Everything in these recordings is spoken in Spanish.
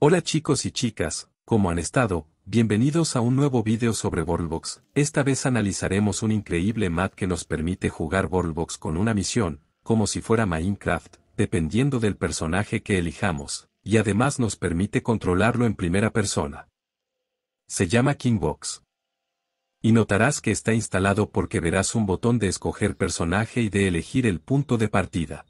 Hola chicos y chicas, ¿cómo han estado? Bienvenidos a un nuevo vídeo sobre Borlbox. Esta vez analizaremos un increíble mat que nos permite jugar Borlbox con una misión, como si fuera Minecraft, dependiendo del personaje que elijamos, y además nos permite controlarlo en primera persona. Se llama Kingbox. Y notarás que está instalado porque verás un botón de escoger personaje y de elegir el punto de partida.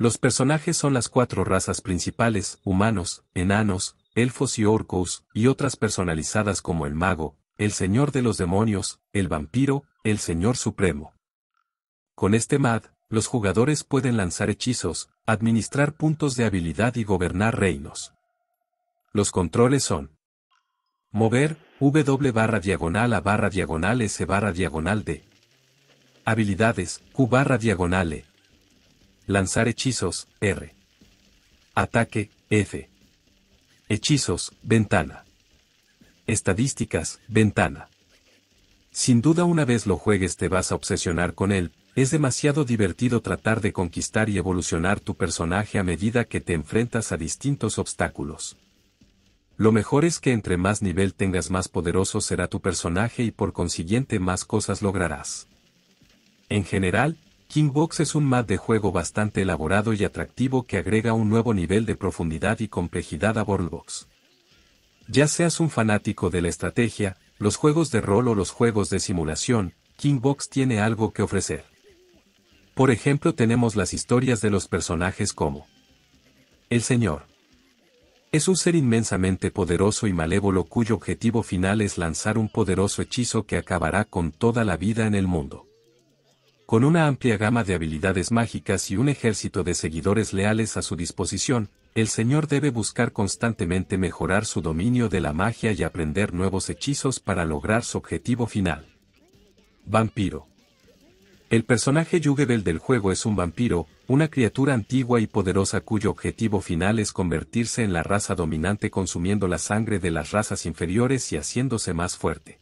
Los personajes son las cuatro razas principales, humanos, enanos, elfos y orcos, y otras personalizadas como el mago, el señor de los demonios, el vampiro, el señor supremo. Con este MAD, los jugadores pueden lanzar hechizos, administrar puntos de habilidad y gobernar reinos. Los controles son Mover, W barra diagonal A barra diagonal S barra diagonal D. Habilidades, Q barra diagonal E. Lanzar hechizos, R. Ataque, F. Hechizos, ventana. Estadísticas, ventana. Sin duda una vez lo juegues te vas a obsesionar con él, es demasiado divertido tratar de conquistar y evolucionar tu personaje a medida que te enfrentas a distintos obstáculos. Lo mejor es que entre más nivel tengas más poderoso será tu personaje y por consiguiente más cosas lograrás. En general, Box es un mat de juego bastante elaborado y atractivo que agrega un nuevo nivel de profundidad y complejidad a Box. Ya seas un fanático de la estrategia, los juegos de rol o los juegos de simulación, King Box tiene algo que ofrecer. Por ejemplo tenemos las historias de los personajes como El Señor. Es un ser inmensamente poderoso y malévolo cuyo objetivo final es lanzar un poderoso hechizo que acabará con toda la vida en el mundo con una amplia gama de habilidades mágicas y un ejército de seguidores leales a su disposición, el Señor debe buscar constantemente mejorar su dominio de la magia y aprender nuevos hechizos para lograr su objetivo final. Vampiro. El personaje Yugebel del juego es un vampiro, una criatura antigua y poderosa cuyo objetivo final es convertirse en la raza dominante consumiendo la sangre de las razas inferiores y haciéndose más fuerte.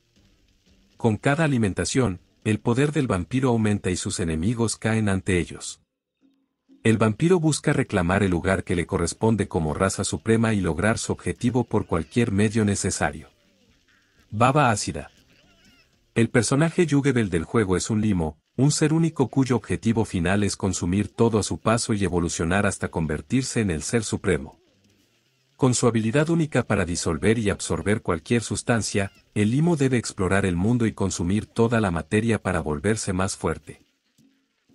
Con cada alimentación, el poder del vampiro aumenta y sus enemigos caen ante ellos. El vampiro busca reclamar el lugar que le corresponde como raza suprema y lograr su objetivo por cualquier medio necesario. Baba ácida. El personaje Yugebel del juego es un limo, un ser único cuyo objetivo final es consumir todo a su paso y evolucionar hasta convertirse en el ser supremo. Con su habilidad única para disolver y absorber cualquier sustancia, el limo debe explorar el mundo y consumir toda la materia para volverse más fuerte.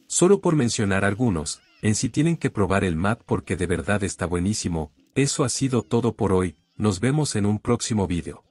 Solo por mencionar algunos, en si tienen que probar el MAT porque de verdad está buenísimo, eso ha sido todo por hoy, nos vemos en un próximo video.